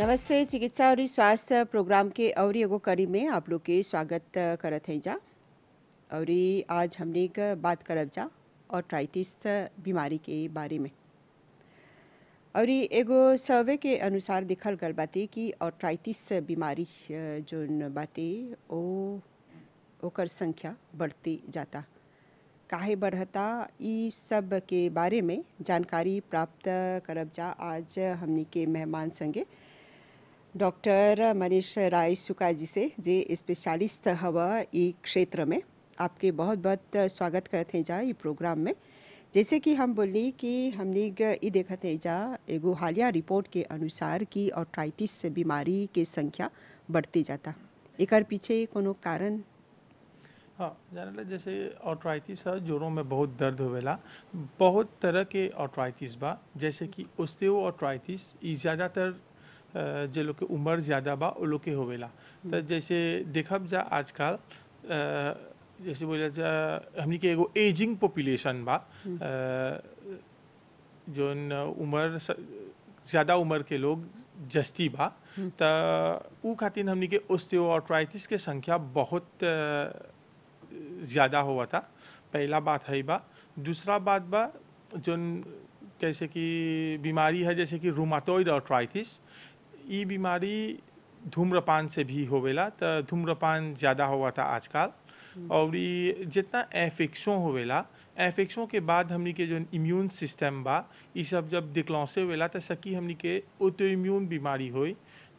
नमस्ते चिकित्सा और स्वास्थ्य प्रोग्राम के और एगो कड़ी में आप लोग के स्वागत करत है जा और आज हमने एक बात करब जा और ट्राइटिस बीमारी के बारे में और एगो सर्वे के अनुसार देखल गल बाते कि और ट्राइटिस बीमारी जो बाते ओ ओकर संख्या बढ़ती जाता काहे बढ़ता इस सब के बारे में जानकारी प्राप्त करब जा आज हमने के मेहमान संगे डॉक्टर मनीष राय सुका जी से जे स्पेशलिस्ट हवा ये क्षेत्र में आपके बहुत बहुत स्वागत करते हैं जा ये प्रोग्राम में जैसे कि हम बोली कि हमने ये देखते जा एगो हालिया रिपोर्ट के अनुसार कि ऑट्राइटिस बीमारी के संख्या बढ़ती जाता एक पीछे कोनो कारण हाँ जानला जैसे ऑट्राइटिस है जोड़ों में बहुत दर्द होवेला बहुत तरह के ऑट्राइटिस बा जैसे कि ओस्टियो ऑट्राइटिस ज़्यादातर जे लोग के उम्र ज़्यादा बा वो लोग के होवेला तो जैसे देख जा आजकल जैसे बोल जा हमने के एगो एजिंग पॉपुलेशन बा हम्म। जोन उम्र ज़्यादा उम्र के लोग जस्ती बा हम्म। तो ऊ खातिर हमने के ओस्टियोआर्थराइटिस के संख्या बहुत ज़्यादा हुआ था पहला बात है बा दूसरा बात बा जोन कैसे कि बीमारी है जैसे कि रूमाटोइड ऑर्थराइटिस बीमारी धूम्रपान से भी होवेला तो धूम्रपान ज़्यादा हुआ था आजकल हम्म। और ये जितना हो होवेला एफेक्सों के बाद हमनी के जो इम्यून सिस्टम बा ये सब जब दिक्लौसे वेला तो सकी हमनी के ओटो इम्यून बीमारी हो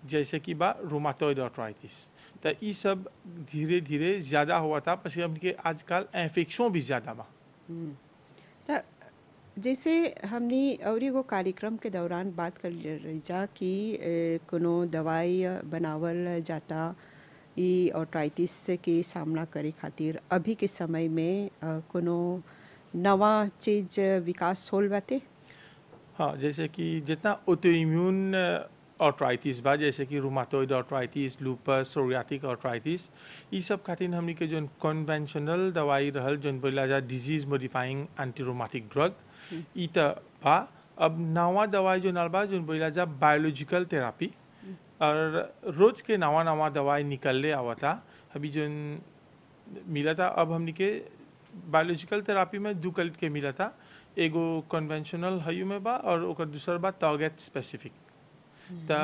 जैसे कि बा रोमाटोइड आर्थराइटिस तो ये सब धीरे धीरे ज़्यादा हुआ था पर हमनी आजकल एफेक्सों भी ज़्यादा बा हम्म। जैसे हमने और एगो कार्यक्रम के दौरान बात कर जा कि कोनो दवाई बनावल जाता ई ऑटाइटिस के सामना करे खातिर अभी के समय में कोनो नवा चीज विकास होल बाते हाँ जैसे कि जितना ऑटोइम्यून ऑटराइटिस बा जैसे कि रोमाटोइड ऑट्राइटिस लूपस सोरियाटिक ऑट्राइटिस ये सब खातिर हमने के जो कन्वेंशनल दवाई रहल जो बोला जा disease modifying anti rheumatic drug इत बा अब नवा दवाई जो नल बा जो बोला जा बायोलॉजिकल थेरापी और रोज के नवा नवा दवाई निकलने आवता अभी जो मिला था अब हमने के बायोलॉजिकल थेरापी में दू कलित के मिला था एगो कन्वेंशनल हयू में बा और दूसरा बा टॉगेट स्पेसिफिक तो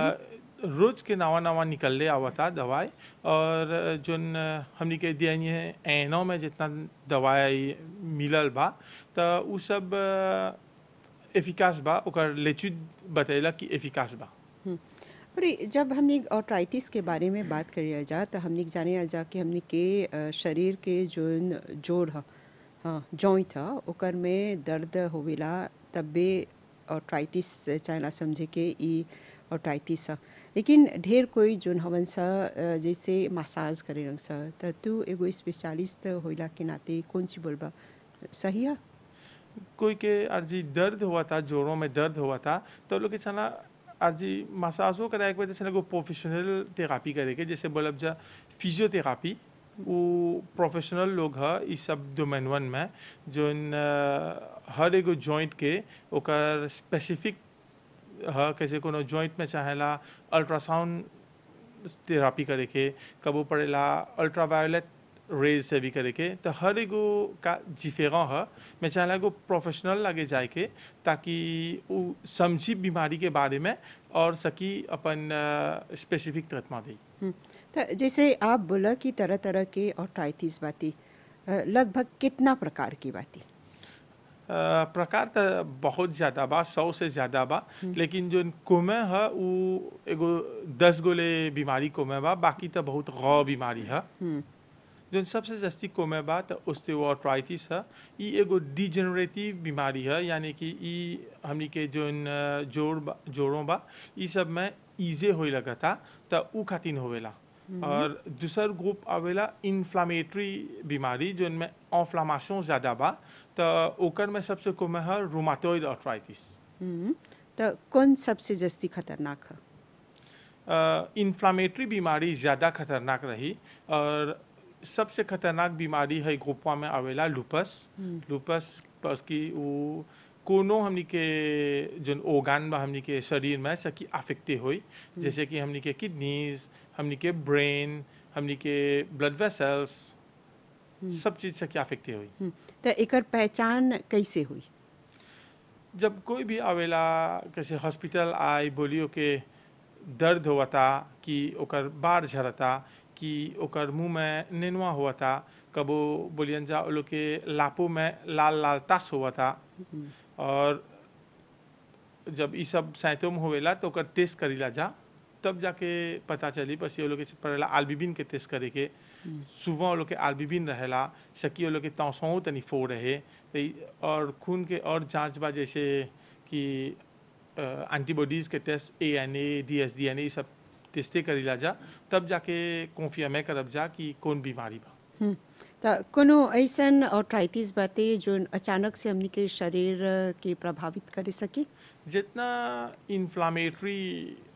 रोज के नवा नवा निकलने आवत आ दवाई और जोन हम के दिया है एनो में जितना दवाई मिलल बा तो उ सब एफिकास बा उकर लेचुद बतेला कि एफिकास बा हम्म, अरे जब हमने ऑट्राइटिस के बारे में बात करी जा तो हमने जाने जा कि हमने के शरीर के जो जोड़ हाँ जॉइंट है उकर में दर्द होवेला तब भी ऑट्राइटिस चाहे ना समझे के ई और टाइपिस लेकिन ढेर कोई जो हवन सा जैसे मसाज करे रंग सा तो तू एगो स्पेशलिस्ट होइला के नाते कौन सी बोलबा सही है कोई के अर्जी दर्द हुआ था जोड़ों में दर्द हुआ था तो लोग चला अर्जी मसाजो कराए के बाद चला को प्रोफेशनल थेरापी करे के जैसे बोलब जा फिजियोथेरापी वो प्रोफेशनल लोग है इस सब डोमेन वन में जो इन हर एगो जॉइंट के ओकर स्पेसिफिक हाँ, कैसे को जॉइंट में चाहेला अल्ट्रासाउंड थेरापी करे के कबो पड़ेला अल्ट्रावायोलेट रेज से भी करे के तो हर एगो का जिफेगा है मैं चाहला एगो प्रोफेशनल लगे जाए के ताकि वो समझी बीमारी के बारे में और सकी अपन स्पेसिफिक तत्मा दी जैसे आप बोला कि तरह तरह के और टाइटिस बाती लगभग कितना प्रकार की बाती प्रकार तो बहुत ज़्यादा बा सौ से ज़्यादा बा हम्म। लेकिन जो कुमे है वो एगो दस गोले बीमारी कोमे बा बाकी तो बहुत गौ बीमारी है हम्म। जो सबसे जस्ती कोमे बा तो ओस्टियोआर्थराइटिस है ये एगो डिजेनरेटिव बीमारी है यानी कि ये हमनी के जो जोड़ बा, जोड़ों बा ये सब में ईजे हो लगा था तो ऊ खातिन होवेला Mm-hmm. और दूसर ग्रुप आवेला इन्फ्लामेटरी बीमारी जो इनमें ऑफ्लामाशन ज़्यादा बा तो ओकर में सबसे कम है रोमाटोइड ऑर्थराइटिस mm-hmm. तो कौन सबसे जस्ती खतरनाक है इन्फ्लामेटरी बीमारी ज़्यादा खतरनाक रही और सबसे खतरनाक बीमारी है ग्रुपवा में आवेला लूपस लूपस mm. उसकी वो कोनो हमनी के जो ओगान बा हमनी के शरीर में सकी अफेक्टे हुई जैसे कि हमनी के किडनीज हमनी के ब्रेन हमनी के ब्लड हम्म। वेसल्स सब चीज सकी अफेक्टे हुई तो एकर पहचान कैसे हुई जब कोई भी अवेला कैसे हॉस्पिटल आए बोलियो के दर्द था कि ओकर बाढ़ झरता कि ओकर मुंह में नेनुआ हुआ था कबो बोलियन जा लोग के लापो में लाल लाल तास हुआ था और जब ये सब में होवेला तो ओकर टेस्ट करीला जा तब जाके पता चली बस ये लोग पड़ेला आलबिबिन के टेस्ट करे के सुबह वो लोग के आलबिबिन रहेला सकी वो लोग के तौसों तनी फोड़ रहे और खून के और जाँच बा जैसे कि एंटीबॉडीज़ के test A N A D S D N A सब टेस्टे करीला जा तब जाके कॉन्फिया करब जा कि कौन बीमारी बा हम्म। तो कोनो ऐसन आर्थराइटिस जो अचानक से हमने के शरीर के प्रभावित कर सके जितना इन्फ्लामेटरी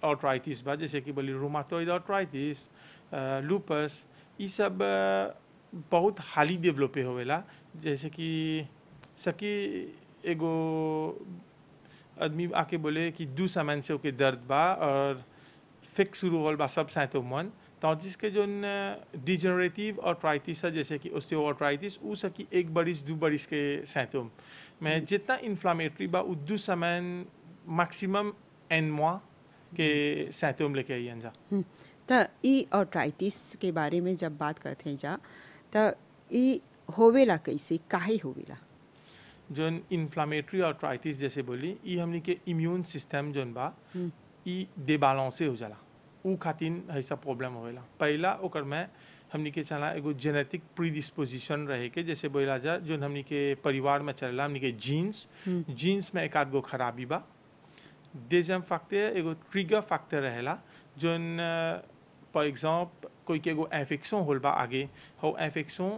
आर्थराइटिस बा जैसे कि बोली रोमाटोइड आर्थराइटिस लूपस ये सब बहुत हाली डेवलप होवेला जैसे कि सकी एगो आदमी आके बोले कि दू सामान से ओके दर्द बा और फिक्स शुरू होल बा सब साथ मन तो के जो डिजनरेटिव ऑटराइटिस है जैसे कि उससे ऑटराइटिस उस की एक बरिस दो बरिस के सैंतुम मैं जितना इन्फ्लामेटरी बा उद्दु समय मैक्सिमम एन मुआ के सैतुम लेके आई अंजा तो ई ऑटराइटिस के बारे में जब बात करते हैं जा तो ई होवेला कैसे काहे होवेला जो इन्फ्लामेटरी ऑटराइटिस जैसे बोली ई हमने के इम्यून सिस्टम जो बा हम्म। ई डिबालांसे हो जाला उ खातिन ऐसा प्रॉब्लम होएला पहला ओकर में हमनी के चला एगो जेनेटिक प्रीडिस्पोजिशन रहे के जैसे बोला जा जो हमनी के परिवार में चल हमनी के जीन्स हम्म। जीन्स में एक आध गो खराबी बा देजम फैक्टर एगो ट्रिगर फैक्टर रहेला जोन फॉर एग्जाम्पल कोई के एगो एफेक्शन होल बा आगे हो एफेक्शन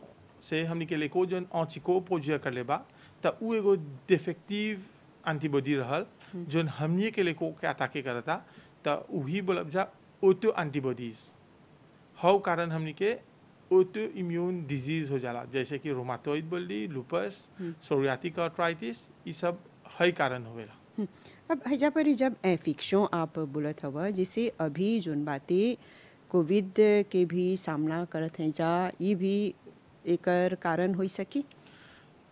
से हमनी के लेको जोन ऑचिको पोजिया कर ले बा त उ एगो डिफेक्टिव एंटीबॉडी रहल हम्म। जोन हमनी के लेको के अटैक करता त उही बोलब जा ओटो एंटीबॉडीज़ हव कारण हमने के ओटो इम्यून डिजीज़ हो जाला जैसे कि रोमाटोइड बोली लुपस सोरियाटिक आर्थराइटिस ये सब हई कारण गया हम्म। अब हजा पर जब एफिक्शो आप बोलत हवा जिसे अभी जोन बातें कोविड के भी सामना करत हैं जा ये भी एक कारण हो सकी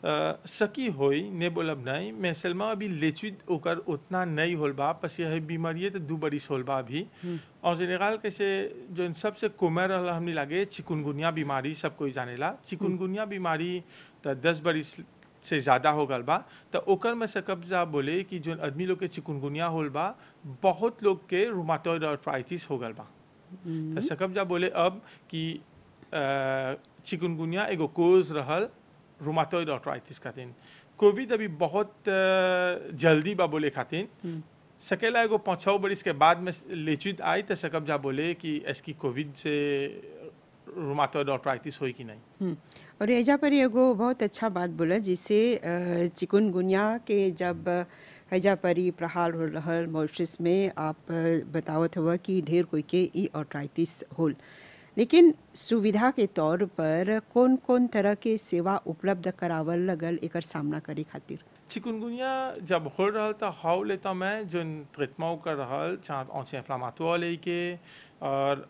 आ, सकी होई ने बोलब नहीं मैसेल में अभी लेचुद ओकर उतना नहीं होल बा पसी यह बीमारी तो दू बरिस होल बा अभी हम्म। और जेनेगाल कैसे जो इन सबसे कुमर हमने लगे चिकुनगुनिया बीमारी सबको ला चिकुनगुनिया बीमारी तो दस बरिस से ज़्यादा हो गल बा तो ओकर में से कब्जा बोले कि जो आदमी लोग के चिकुनगुनिया होल बा बहुत लोग के रोमाटोइड अर्थराइटिस हो गल बा हम्म। तो सकब्जा बोले अब कि चिकुनगुनिया एगो कोज रहल रोमाटोइड अर्थराइटिस खातिन कोविड अभी बहुत जल्दी बा बोले खातिन हम्म। सकेला एगो छः बरिस के बाद में लेचित आई तो सकब जा बोले कि इसकी कोविड से रोमाटोइड आर्थराइटिस होई कि नहीं हम्म, और ऐजा पर एगो बहुत अच्छा बात बोला जिसे चिकुनगुनिया के जब एजा पर ही प्रहार हो रहा मॉरिशस में आप बतावत हुआ कि ढेर कोई के ई ऑर्थराइटिस होल लेकिन सुविधा के तौर पर कौन कौन तरह के सेवा उपलब्ध करावल लगल एकर सामना करे खातिर चिकुनगुनिया जब हो रहा था हाउ लेता मैं जो ट्रीटमाउ का रहा चाँद औसी ले के और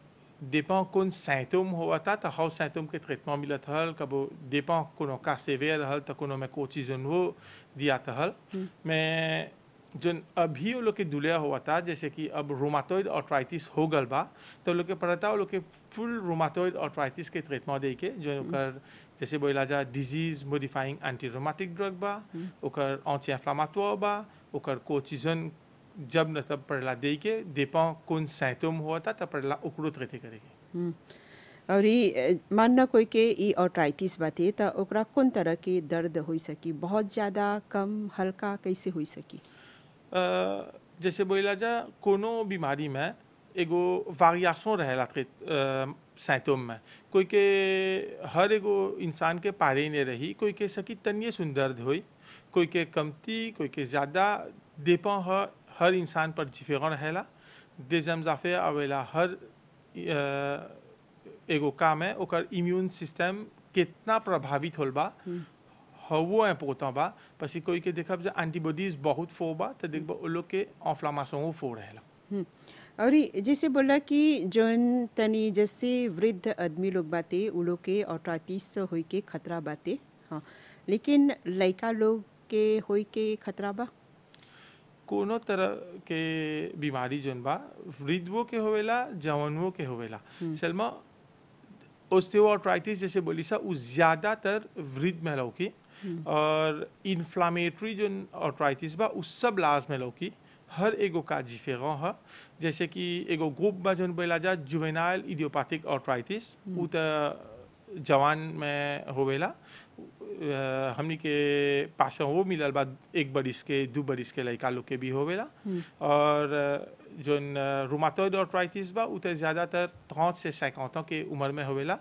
dépend qu'on symptôme ho ata ta how symptôme que traitement milat hal kabo dépend qu'on ka रहा hal ta qu'on me cortisone ho diat hal मैं जो अभी वो लोग के दुलिया हुआ था जैसे कि अब रोमाटोइड ऑर्थराइटिस हो गल बा तो लोग के पड़ता वो लोग के फुल रोमाटोइड ऑर्थराइटिस के ट्रीटमेंट दे के जो कर जैसे बोला जा disease modifying anti rheumatic drug बा ओकर ऑन्टी एफ्लामाटोर बा ओकर को चीजन जब न तब पड़ला दे के देपा कौन सैतम हुआ था तब पड़ला ओकरो तरह करेगी और ये मानना कोई के ये ऑर्थराइटिस बाते तो ओकरा कौन तरह के दर्द हो सकी बहुत ज़्यादा कम हल्का कैसे हो सकी जैसे बोला जा कोनो बीमारी में एगो वारियासन रहेला सैतोम में कोई के हर एगो इंसान के पारे ने रही कोई के सकी तनिए सुंदर हो कोई के कमती कोई के ज़्यादा देप हर इंसान पर जिफेगन हैला दे जम जाफे अवेला हर एगो काम है ओकर इम्यून सिस्टम कितना प्रभावित होल बा हम्म। हवो है पोता बा पसी कोई के देखब जो एंटीबॉडीज बहुत फो बा तो देखब उन हम्म। लोग के ऑफ्लामासों फो रहेला हम्म। और जैसे बोला कि जो तनी जैसे वृद्ध आदमी लोग बातें उ लोग के अठातीस हो के खतरा बातें हाँ लेकिन लड़का लोग के हो के खतरा बा कोनो तरह के बीमारी जोन बा वृद्धों के होवेला जवानों के होवेला हम्म। सलमा ओस्टियोआर्थराइटिस जैसे बोली सा उस ज़्यादातर वृद्ध महिलाओं की हम्म। और इन्फ्लामेटरी जो ऑर्थराइटिस बा उस सब लाज महिलाओं की हर एगो का जिफेगा है जैसे कि एगो ग्रुप में जो बोला जा जुवेनाइल इडियोपैथिक ऑर्थराइटिस वो तो जवान में होवेला हमने के पास वो मिलल बा एक बरिस के दू बरिस के लड़का लोग के भी होवेला और जो रूमाटोइड ऑर्थराइटिस बा उते ज़्यादातर त्रोट से सैकौतों के उम्र में होवेला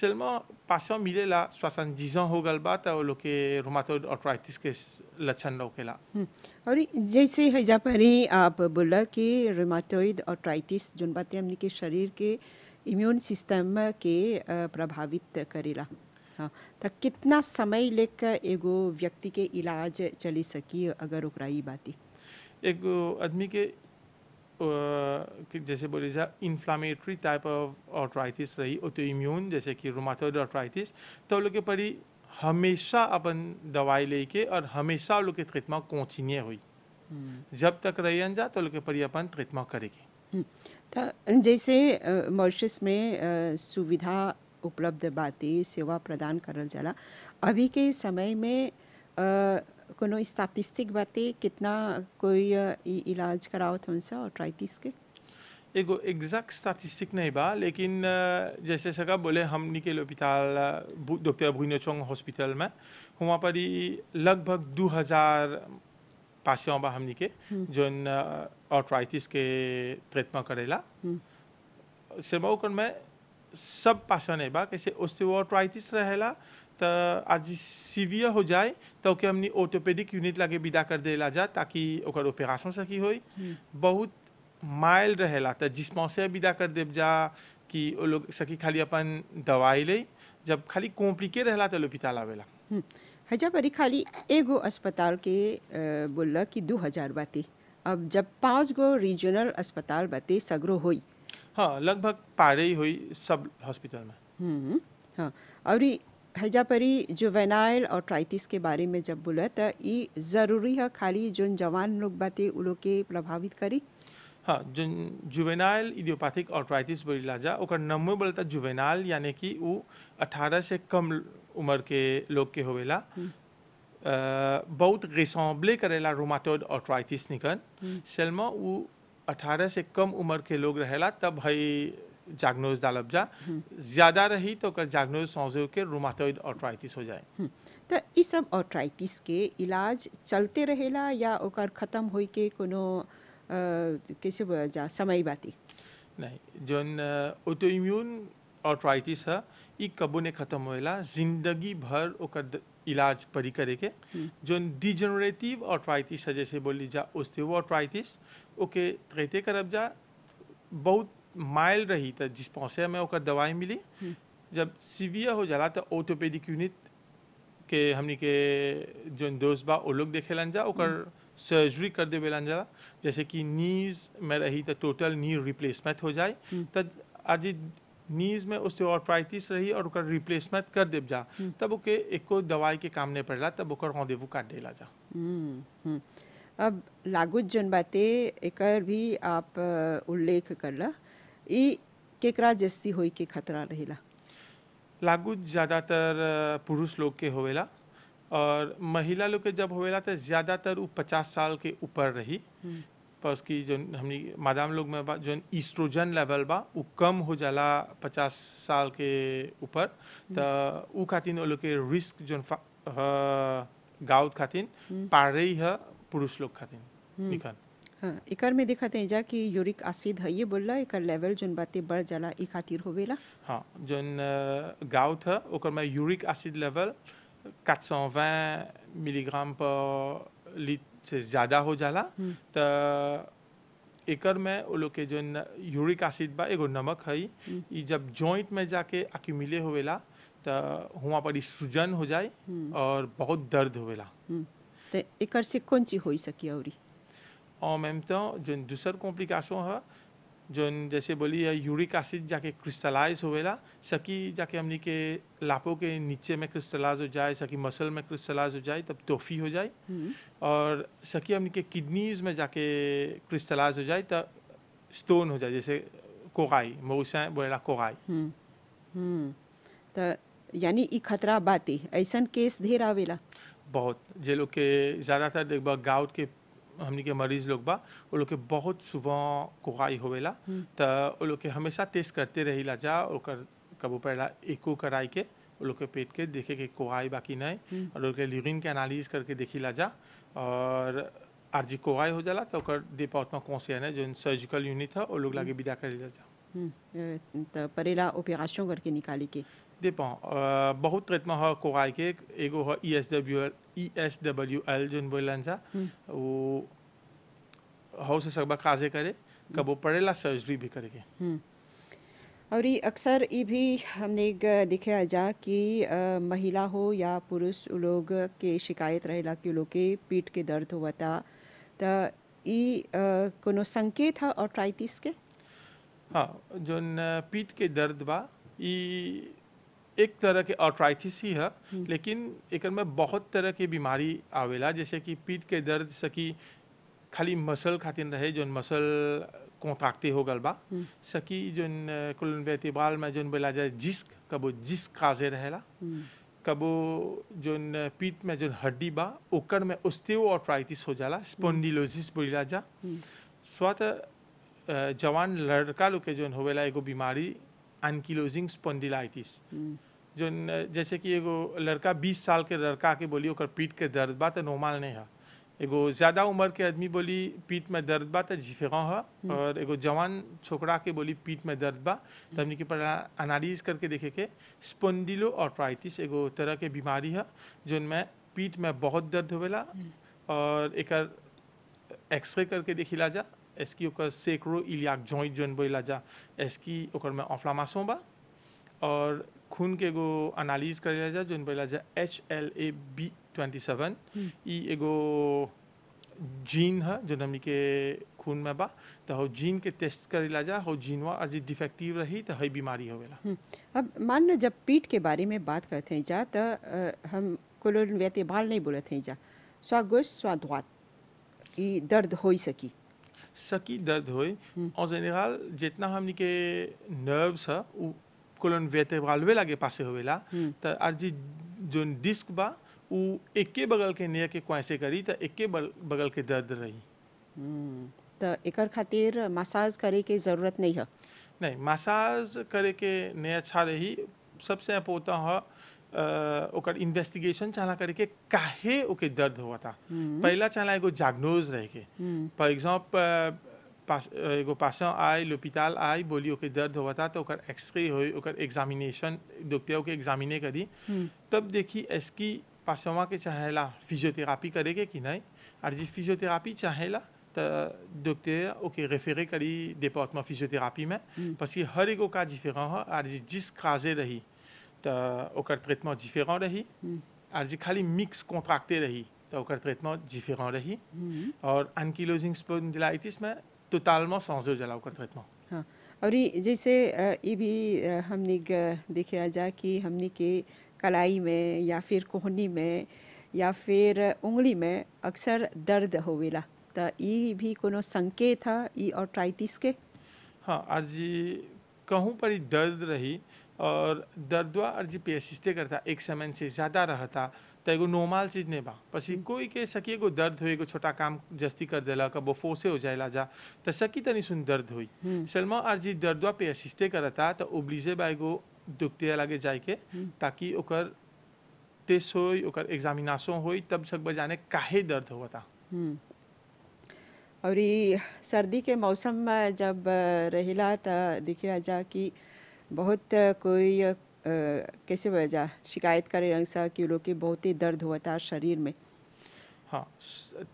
सेलमा पासों ला स्वासन जीजों हो गल बा तो लोग के रूमाटोइड ऑर्थराइटिस के लक्षण होकेला हम्म। और जैसे हजा पहले आप बोला कि रोमाटोइड ऑर्थराइटिस जोन बातें हमने के शरीर के इम्यून सिस्टम के प्रभावित करेला तो कितना समय लेकर एगो व्यक्ति के इलाज चली सकी अगर ओकरा बाती एगो आदमी के जैसे बोले जा इन्फ्लामेटरी टाइप ऑफ ऑर्थराइटिस रही ओटो इम्यून जैसे कि रोमाटोइड ऑर्थराइटिस तो लोग के परी हमेशा अपन दवाई लेके और हमेशा लोग के ट्रीटमा कोचिनिए हुई हम्म। जब तक रही अंजा तो लोग के परी अपन ट्रीटमा करेगी हम्म। जैसे मॉरिशस में सुविधा उपलब्ध बाती सेवा प्रदान करल जाला अभी के समय में कोनो स्टैटिस्टिक बाते कितना कोई इलाज कराओ करावत हमसे ऑर्थराइटिस के एगो एग्जैक्ट स्टैटिस्टिक नहीं बा लेकिन जैसे सगा बोले हम के लोपिताल डॉक्टर भुइनो चोंग हॉस्पिटल में वहाँ पर ही लगभग दो हज़ार पासियों बा हमनी हम्म। के जो ऑर्थराइटिस के ट्रीटमेंट करेला हम्म। से में सब पासियों नहीं बा कैसे ऑस्टियोआर्थराइटिस रहेला तो आज सीवियर हो जाए तो के हमने ऑर्थोपेडिक यूनिट लगे विदा कर देला जा ताकि ओकर ऑपरेशन सकी हो बहुत माइल रहेला तो जिसमें से विदा कर देव जा कि वो लोग सकी खाली अपन दवाई ले जब खाली कॉम्प्लिके रहला तो लोपिता लावेला हम्म। हजा परी खाली एगो अस्पताल के बोल कि दो हजार बाते अब जब पाँच गो रीजनल अस्पताल बाते सगरो हो हाँ लगभग पारे ही हुई सब हॉस्पिटल में हम्म। हाँ और हैजापरी वेनाइल और ट्राइटिस के बारे में जब बोलत ये ज़रूरी है खाली जो जवान लोग बातें उ लोग के प्रभावित करी हाँ जो जुवेनाइल इडियोपैथिक और ट्राइटिस बरिलाजा और नम्बर बोलता जुवेनाइल यानी कि वो 18 से कम उम्र के लोग के होवेला हम्म। बहुत रिसम्बले करेला रोमाटोड और ट्राइटिस निकन सेलमा वो 18 से कम उम्र के लोग रहेला तब है जागनोज जा ज़्यादा रही तो कर जागनोज सौजे के रोमाटोइड ऑट्राइटिस हो जाए हम्म, तो इस सब ऑट्राइटिस के इलाज चलते रहेला या ओकर ख़त्म हो के कोनो कैसे जा समय बाती नहीं जोन ऑटोइम्यून ऑट्राइटिस है ये कबो ने ख़त्म होएला जिंदगी भर ओकर इलाज परी करे के जो डिजनरेटिव ऑट्राइटिस है जैसे बोली जा ओस्टियो ऑट्राइटिस ओके कहते करब जा बहुत माइल्ड रही तो जिस पहुँचे में ओकर दवाई मिली हम्म। जब सीवियर हो जाला तो ऑर्थोपेडिक यूनिट के हमने के जो दोस्त बा वो लोग देखेलन जा हम्म। ओकर सर्जरी कर देवेलन जा जैसे कि नीज में रही तो टोटल नी रिप्लेसमेंट हो जाए तो आज नीज में प्राइटिस रही और ओकर रिप्लेसमेंट कर देव जा हम्म। तब ओके को दवाई के काम नहीं पड़ला तब ओकर हौदेवू काट देला जा अब लागू जन बातें एक भी आप उल्लेख कर ला ये केकरा जस्ती होए के खतरा रहेला लागू ज़्यादातर पुरुष लोग के होवेला और महिला लोग के जब होवेला तो ज़्यादातर वो पचास साल के ऊपर रही पर हम्म। उसकी जो हम मादाम लोग में बा जो ईस्ट्रोजन लेवल बा वो कम हो जाला पचास साल के ऊपर हम्म। तो वो खातिन वो लोग के रिस्क जो गाउत खातिन पारे ही है पुरुष लोग खातिन हम्म। निकल हाँ, एक में देखा थे जा कि यूरिक एसिड है ये बोलला एक लेवल जोन बाते बढ़ जाला ई खातिर होवेला हाँ जोन गाउट है ओकर में uric acid level 420 milligram per litre से ज़्यादा हो जाला हम्म। तो एकर में वो लोग के जो यूरिक एसिड बा एगो नमक है ये हम्म। जब जॉइंट में जाके अक्यूमिले होवेला तो हुआ पर सूजन हो जाए हम्म। और बहुत दर्द होवेला तो एकर से कौन चीज हो सकी औरी en même temps जोन दूसर कॉम्प्लिकेशन है जो जैसे बोली है यूरिक एसिड जाके क्रिस्टलाइज होवेला सकी जाके हमनी के लापों के नीचे में क्रिस्टलाइज हो जाए सकी मसल में क्रिस्टलाइज हो जाए तब तोफी हो जाए और सकी हमनी के किडनीज में जाके क्रिस्टलाइज हो जाए तब स्टोन हो जाए जैसे कोगाई मऊसा बोला कोकाई तो यानी ई खतरा बाती ऐसा केस ढेर आवेला बहुत जे लोग के ज़्यादातर देखबा गाउट के हमने के मरीज लोग बा वो लोग के बहुत सुबह कोहाई होवेला हम्म। तो वो लोग के हमेशा टेस्ट करते रह जा और कबू पड़ेला एको कराई के वो लोग के पेट के देखे के कोहाई बाकी नहीं हम्म। और उनके लिविन के एनालिस करके देखी ला जा और आर जी कोहाई हो जाला तो देपा उतना कौन से है जो सर्जिकल यूनिट है वो लोग हम्म। लागे विदा कर जा तो परेला ऑपरेशन करके निकाली के देखो बहुत ट्रीटमेंट ह कोराय के एगो ह E S W L E S W L जोन बोलन वो हाउ से सब काजे करे कबो पड़ेला सर्जरी भी करे और ये अक्सर ये भी हमने देखे आ जा कि आ, महिला हो या पुरुष लोग के शिकायत रहेला कि लोग के पीठ के दर्द हो बता तो ये कोनो संकेत है और ट्राइटिस के हाँ जो पीठ के दर्द बा ये एक तरह के ऑट्राइथिस ही है हम्म। लेकिन एक में बहुत तरह के बीमारी आवेला जैसे कि पीठ के दर्द सकी खाली मसल खातिर रहे जो मसल कोताकते हो गल बा हम्म। सकी जोन कुल में जो बोला जाए जिस्क कबो जिस्क काजे रहेला हम्म। कबो जो पीठ में जो हड्डी बा ओकर में ऑस्टियोआर्थराइटिस हो जाला स्पोंडिलोसिस बोला जा स्वतः जवान लड़का लोग के जो होवेला एगो बीमारी अनकिलोजिंग स्पॉन्डिलाइटिस जो जैसे कि एगो लड़का 20 साल के लड़का के बोली ओकर पीठ के दर्द बा तो नॉर्मल नहीं है एगो ज़्यादा उम्र के आदमी बोली पीठ में दर्द बा तो जिफेगा है hmm. और एगो जवान छोकरा के बोली पीठ में दर्द बा तो हमने के एनालिज करके देखे के स्पॉन्डिलो ऑर्थराइटिस एगो तरह के बीमारी है में पीठ में बहुत दर्द होवेला hmm. और एक एक्सरे करके देखिला जा Est-ce que sacro un joint boy là जा est-ce que में inflammation बा और खून के एगो एनालिज करेला जा जोन बोला जा H L A B twenty seven ई एगो जीन है जो नमी के खून में बा तो हो जीन के टेस्ट करेला जा हो जीनवा और जी डिफेक्टिव रही तो हई बीमारी होवेला अब मान लो जब पीठ के बारे में बात करते हैं जा तो हम कोलोन व्यते बाल नहीं बोलते हैं जा स्वागोश स्वाद्वात ये दर्द हो ही सकी सकी दर्द हो हम्म। और जनरल जितना हमने के नर्व्स है वो कोलन वेटेब्रल वेला के पासे होवेला हम्म। त आर जी जो डिस्क बा वो एक के बगल के नेक के कोई से करी तो एक के बगल के दर्द रही हम्म, त एकर खातिर मसाज करे के जरूरत नहीं है नहीं मसाज करे के ने अच्छा रही सबसे पोता ह ओकर इन्वेस्टिगेशन करे करके काहे ओके दर्द हुआ था हम्म। पहला चाला एगो जागनोज रह के फॉर एग्जाम्पल हम्म। पास एगो पासा आय लोपिताल आय बोली ओके दर्द हुआ था तो ओकर एक्सरे हुई ओकर एग्जामिनेशन डॉक्टर के एग्जामिने करी हम्म। तब देखी एसकी पासवा के चाहेला फिजियोथेरापी करे के कि नहीं और जी फिजियोथेरापी चाहेला तो डॉक्टर ओके रेफरे करी डिपार्टमेंट फिजियोथेरापी में पसी हर एगो काज फेरा हो और जिस काजे रही तो ओकर ट्रीटमेंट डिफरेंट रही और mix खाली मिक्स कॉन्ट्रैक्टे रही तो ओकर ट्रीटमेंट डिफरेंट रही Or, ankylosing spondylitis, में totalement sans जला ओकर ट्रीटमेंट और जैसे ये भी हमने देखा जा कि हमने के कलाई में या फिर कोहनी में या फिर उंगली में अक्सर दर्द होवेला तो ये भी कोनो संकेत है ये ट्राइटिस के हाँ आज कहूँ पर दर्द रही और દર્દવા અરજી करता एक समय से ज़्यादा रहता तो एगो नॉर्मल चीज़ नहीं बा पसी हम्म। कोई के सकी एगो दर्द हो एगो छोटा काम जस्ती कर दिला कब फोसे हो जाएला जा तो सकी तनी सुन दर्द हुई हम्म। सलमा जी दर्दवा पे असिस्टे करता तो ओब्लिजे बा एगो दुखते लगे जाए के हम्म। ताकि ओकर टेस्ट होकर ओकर एग्जामिनाशन हो तब सक जाने काहे दर्द हो था और सर्दी के मौसम में जब रहिला तो दिखेला जा कि बहुत कोई कैसे वजह शिकायत करे रंग सा कि लोग की बहुत ही दर्द हुआ था शरीर में हाँ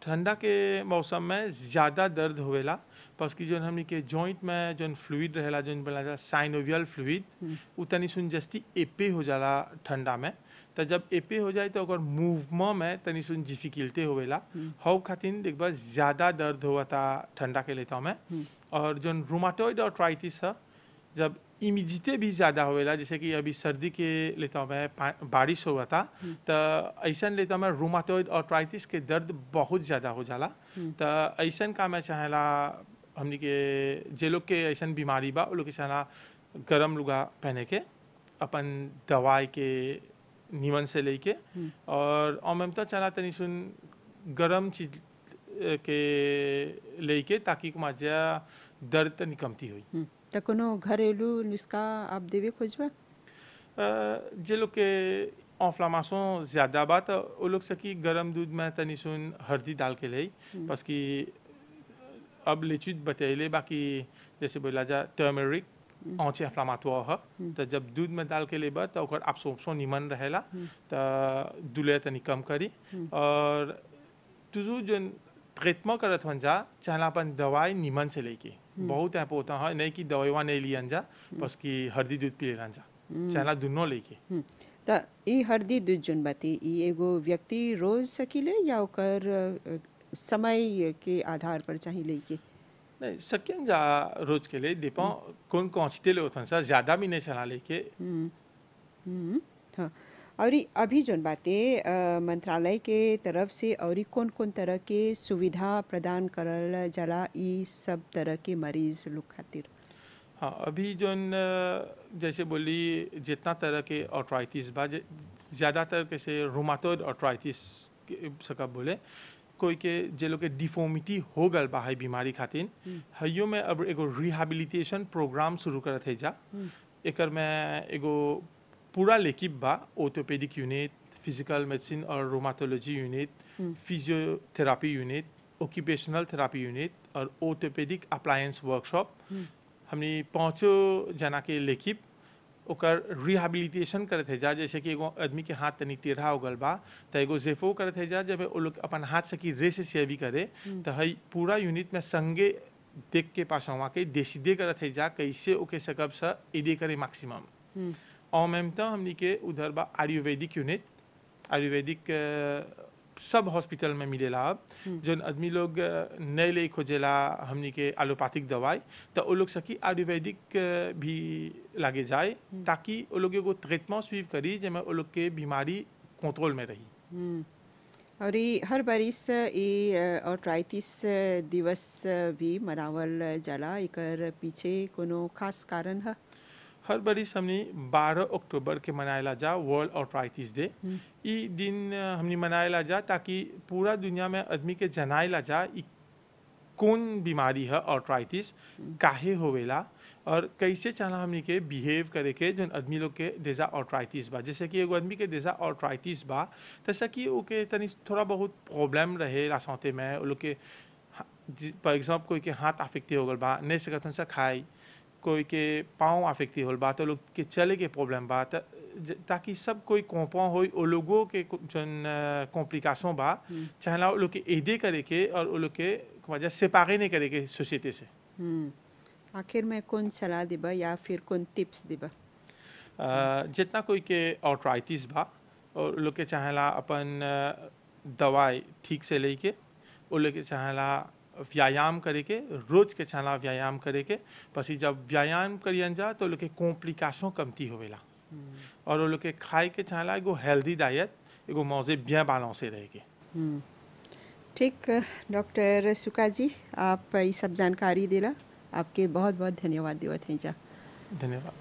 ठंडा के मौसम में ज़्यादा दर्द होवेला पर उसकी जो हमने के जॉइंट में जो फ्लूड रहेला जो बना जाला साइनोवियल फ्लूड वो तनी सुन जस्ती एपे हो जाला ठंडा में तो जब एपे हो जाए तो अगर मूवमेंट में तनी सुन डिफिकल्टी होवेला हव खातिर एक ज़्यादा दर्द हुआ था ठंडा के लेता हूँ मैं और जो रोमाटोइड और ट्राइटिस है जब इमिजिते भी ज़्यादा होएला जैसे कि अभी सर्दी के लेता में बारिश हुआ था हम्म। तो ऐसा लेता में रोमाटोइड और के दर्द बहुत ज़्यादा हो जाला हम्म। तो ऐसा का मैं चाहेला हमने के जे लोग के ऐसा बीमारी बा लोग के चाहेला गर्म लुगा पहने के अपन दवाई के निमन से लेके हम्म। और अमेम तो चला तनी सुन गरम चीज के लेके ताकि कुमार दर्द तनी कमती हुई तो घरेलू नुस्खा आप देवे खोजवा जे लोग के ऑफ्लामासों ज़्यादा बात वो लोग से कि गर्म दूध में तनी सुन हरदी डाल के ले बस कि अब लेचुद बतैले बाकी जैसे बोला जा टर्मेरिक ऑचे अफ्लामातुआ हो तो जब दूध में डाल के बात तो ओकर अब्सॉर्प्शन निमन रहेला तो दुले तनी कम करी और तुझू जो ट्रीटमेंट करत हन जा चाहे अपन दवाई निमन से लेके हम्म। बहुत ऐप होता है नहीं कि दवाई वहाँ नहीं लियन जा हम्म। बस कि हरदी दूध पी लेना जा हम्म। चाहे दोनों लेके तो ये हरदी दूध जोन बाती ये एगो व्यक्ति रोज सकीले या ओकर समय के आधार पर चाहिए लेके नहीं सकें जा रोज के लिए दीपा कौन कौन सी तेल होता ज़्यादा भी नहीं चला लेके हम्म हम्म हाँ और अभी जौन बातें मंत्रालय के तरफ से और कौन कौन तरह के सुविधा प्रदान करल जला सब तरह के मरीज लोग खातिर हाँ अभी जो जैसे बोली जितना तरह के ऑट्राइटिस बा ज़्यादातर कैसे रोमाटोड ऑट्राइटिस सका बोले कोई के जे लोग के डिफॉर्मिटी हो गल बा है बीमारी खातिर हयो हम्म। में अब एगो रिहेबिलिटेशन प्रोग्राम शुरू करत है जा हम्म। एकर में एगो पूरा लेकिन बा ऑर्थोपेडिक यूनिट फिजिकल मेडिसिन और rheumatology unit physiotherapy unit occupational therapy unit और ऑर्थोपेडिक अप्लायंस वर्कशॉप हमने पाँचो जना के लेकिन ओकर रिहेबिलिटेशन करे थे जा जैसे कि एगो आदमी के हाथ तनी टेढ़ा हो गल बा तो एगो जेफो करे थे जा जब वो लोग अपन हाथ से की रेस से सेवी करे तो हई पूरा यूनिट में संगे देख के पास वहाँ के दे करे थे जा कैसे ओके सकब सा इदे करे मैक्सिमम और मैम तो हमने के उधर बा आयुर्वेदिक यूनिट आयुर्वेदिक सब हॉस्पिटल में मिले अब जन आदमी लोग नए ले खोजेला हमनी के एलोपैथिक दवाई तो वो लोग सकी आयुर्वेदिक भी लागे जाए ताकि वो लोग एगो ट्रीटमेंट स्वीप करी जैम वो लोग के बीमारी कंट्रोल में रही और ये हर बारिश ये और ट्राइतीस दिवस भी मनावल जला एक पीछे कोनो खास कारण है हर बड़ी हमने 12 अक्टूबर के ला जा वर्ल्ड ऑर्थराइटिस डे ई दिन हमने ला जा ताकि पूरा दुनिया में आदमी के जनाए ला जा कौन बीमारी है ऑर्थराइटिस हम्म। काहे होवेला और कैसे चला हमने के बिहेव करे के जो आदमी लोग के देजा ऑर्थराइटिस बा जैसे कि एगो आदमी के देजा ऑर्थराइटिस बा तैसा कि ओके तनी थोड़ा बहुत प्रॉब्लम रहे सौते में लोग के फॉर एग्जाम्पल कोई के हाथ अफेक्टिव हो गल बा नहीं सकत खाई कोई के पाँव आफेक्ति होल बात लोग के चले के प्रॉब्लम बात ताकि सब कोई कॉम्पा हो वो लोगों के जन कॉम्प्लिकाशन बा हम्म। चाहे वो लोग के एदे करे के और वो लोग के वजह पागे नहीं करे के सोसाइटी से हम्म। आखिर में कौन सलाह देबा या फिर कौन टिप्स देबा जितना कोई के ऑट्राइटिस बा और लोग के चाहला अपन दवाई ठीक से लेके वो लोग के चाहला व्यायाम करे के रोज के छाला व्यायाम करे के पसी जब व्यायाम करियन जा तो लोग के कॉम्प्लिकेशन कमती हो गया हम्म। और लोग के खाए के छाला एगो हेल्दी डाइट एगो मौजे बिया बालों से के हम्म। ठीक डॉक्टर सुका जी आप ये सब जानकारी देला आपके बहुत बहुत धन्यवाद देव थे जा धन्यवाद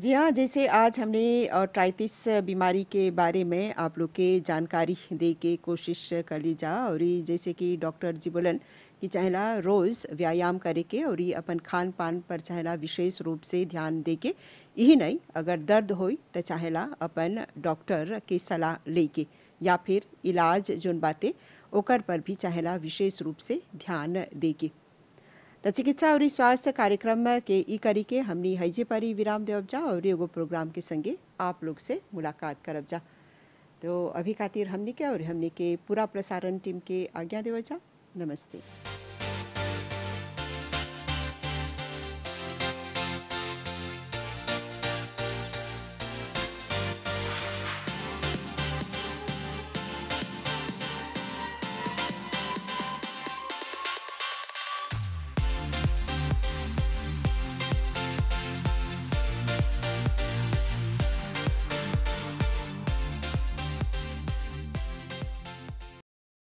जी हाँ जैसे आज हमने ट्राइटिस बीमारी के बारे में आप लोग के जानकारी दे के कोशिश कर ली जा और जैसे कि डॉक्टर जी बोलन कि चाहेला रोज़ व्यायाम करे के और ये अपन खान पान पर चाहेला विशेष रूप से ध्यान दे के यही नहीं अगर दर्द हो तो चाहेला अपन डॉक्टर के सलाह ले के या फिर इलाज जोन बातें ओकर पर भी चाहेला विशेष रूप से ध्यान दे के तो चिकित्सा और स्वास्थ्य कार्यक्रम के ई करी के हमने हैजे पर ही विराम देव जा और एगो प्रोग्राम के संगे आप लोग से मुलाकात करब जा तो अभी खातिर हमने के और हमने के पूरा प्रसारण टीम के आज्ञा देव जा नमस्ते